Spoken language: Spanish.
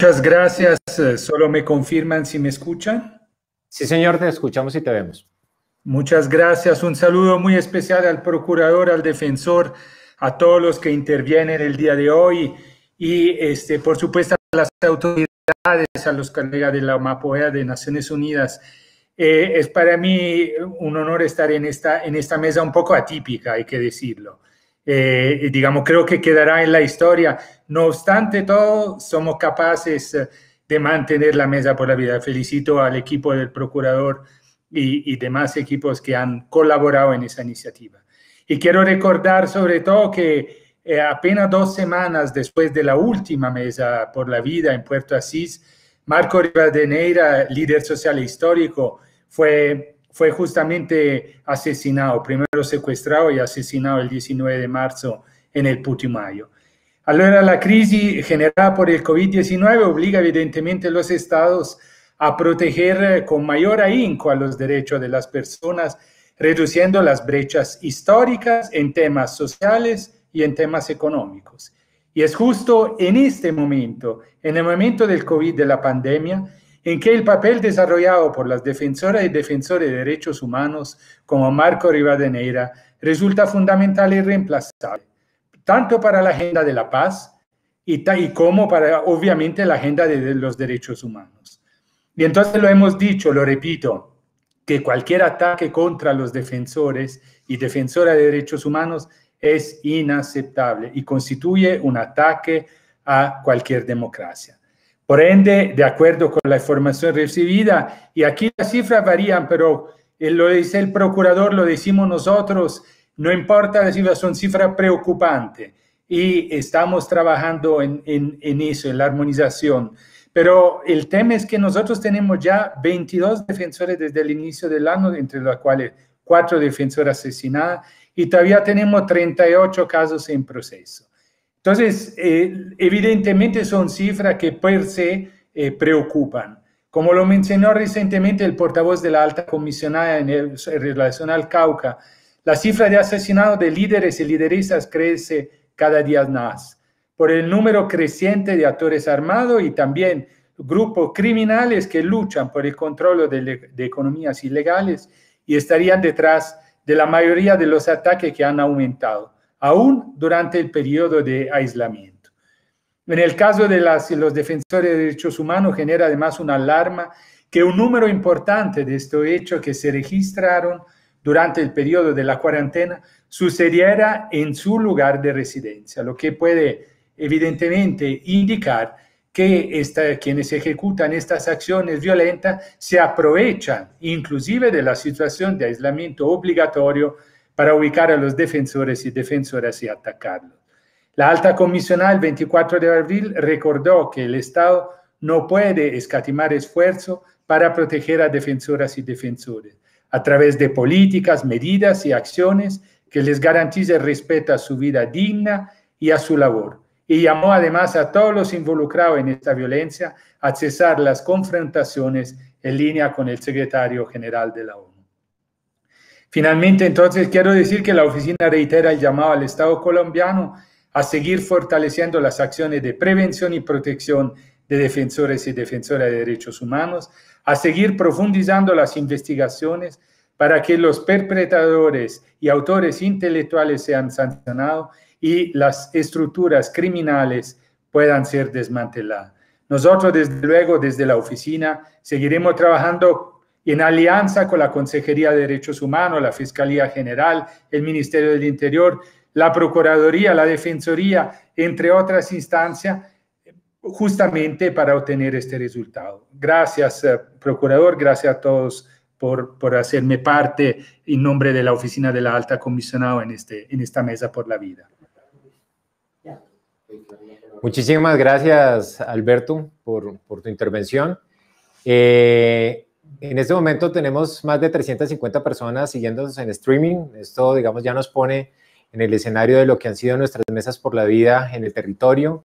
Muchas gracias. Eh, solo me confirman si me escuchan. Sí, señor, te escuchamos y te vemos. Muchas gracias. Un saludo muy especial al procurador, al defensor, a todos los que intervienen el día de hoy y, este, por supuesto, a las autoridades, a los colegas de la MAPOEA de Naciones Unidas. Eh, es para mí un honor estar en esta, en esta mesa un poco atípica, hay que decirlo. Eh, digamos, creo que quedará en la historia. No obstante todo, somos capaces eh, de mantener la mesa por la vida. Felicito al equipo del procurador y, demás equipos que han colaborado en esa iniciativa. Y quiero recordar sobre todo que eh, apenas dos semanas después de la última mesa por la vida en Puerto Asís, Marco Rivadeneira, líder social e histórico, fue fue justamente asesinado, primero secuestrado y asesinado el 19 de marzo en el Putumayo. Allora la crisis generada por el COVID-19 obliga evidentemente a los estados a proteger eh, con mayor ahínco a los derechos de las personas, reduciendo las brechas históricas en temas sociales y en temas económicos. Y es justo en este momento, en el momento del COVID, de la pandemia, en que el papel desarrollado por las defensoras y defensores de derechos humanos como Marco Rivadeneira resulta fundamental y reemplazable, tanto para la agenda de la paz y, y como para, obviamente, la agenda de los derechos humanos. Y entonces lo hemos dicho, lo repito, que cualquier ataque contra los defensores y defensoras de derechos humanos es inaceptable y constituye un ataque a cualquier democracia. Por ende, de acuerdo con la información recibida, y aquí las cifras varían, pero eh, lo dice el procurador, lo decimos nosotros, no importa las cifras, son cifras preocupantes y estamos trabajando en, eso, en la armonización. Pero el tema es que nosotros tenemos ya 22 defensores desde el inicio del año, entre los cuales cuatro defensores asesinados, y todavía tenemos 38 casos en proceso. Entonces, eh, evidentemente son cifras que per se eh, preocupan. Como lo mencionó recientemente el portavoz de la alta comisionada en, el, relación al Cauca, la cifra de asesinados de líderes y lideresas crece cada día más por el número creciente de actores armados y también grupos criminales que luchan por el control de, economías ilegales y estarían detrás de la mayoría de los ataques que han aumentado aún durante el periodo de aislamiento. En el caso de los defensores de derechos humanos genera además una alarma que un número importante de estos hechos que se registraron durante el periodo de la cuarentena sucediera en su lugar de residencia, lo que puede evidentemente indicar que quienes ejecutan estas acciones violentas se aprovechan inclusive de la situación de aislamiento obligatorio para ubicar a los defensores y defensoras y atacarlos. La alta comisionada el 24 de abril recordó que el Estado no puede escatimar esfuerzo para proteger a defensoras y defensores a través de políticas, medidas y acciones que les garantice respeto a su vida digna y a su labor. Y llamó además a todos los involucrados en esta violencia a cesar las confrontaciones en línea con el secretario general de la ONU. Finalmente, entonces, quiero decir que la oficina reitera el llamado al Estado colombiano a seguir fortaleciendo las acciones de prevención y protección de defensores y defensoras de derechos humanos, a seguir profundizando las investigaciones para que los perpetradores y autores intelectuales sean sancionados y las estructuras criminales puedan ser desmanteladas. Nosotros, desde luego, desde la oficina, seguiremos trabajando en alianza con la Consejería de Derechos Humanos, la Fiscalía General, el Ministerio del Interior, la Procuraduría, la Defensoría, entre otras instancias, justamente para obtener este resultado. Gracias, eh, Procurador, gracias a todos por, hacerme parte en nombre de la Oficina de la Alta Comisionada en, este, en esta Mesa por la Vida. Muchísimas gracias, Alberto, por, tu intervención. Eh, en este momento tenemos más de 350 personas siguiéndonos en streaming. Esto, digamos, ya nos pone en el escenario de lo que han sido nuestras mesas por la vida en el territorio.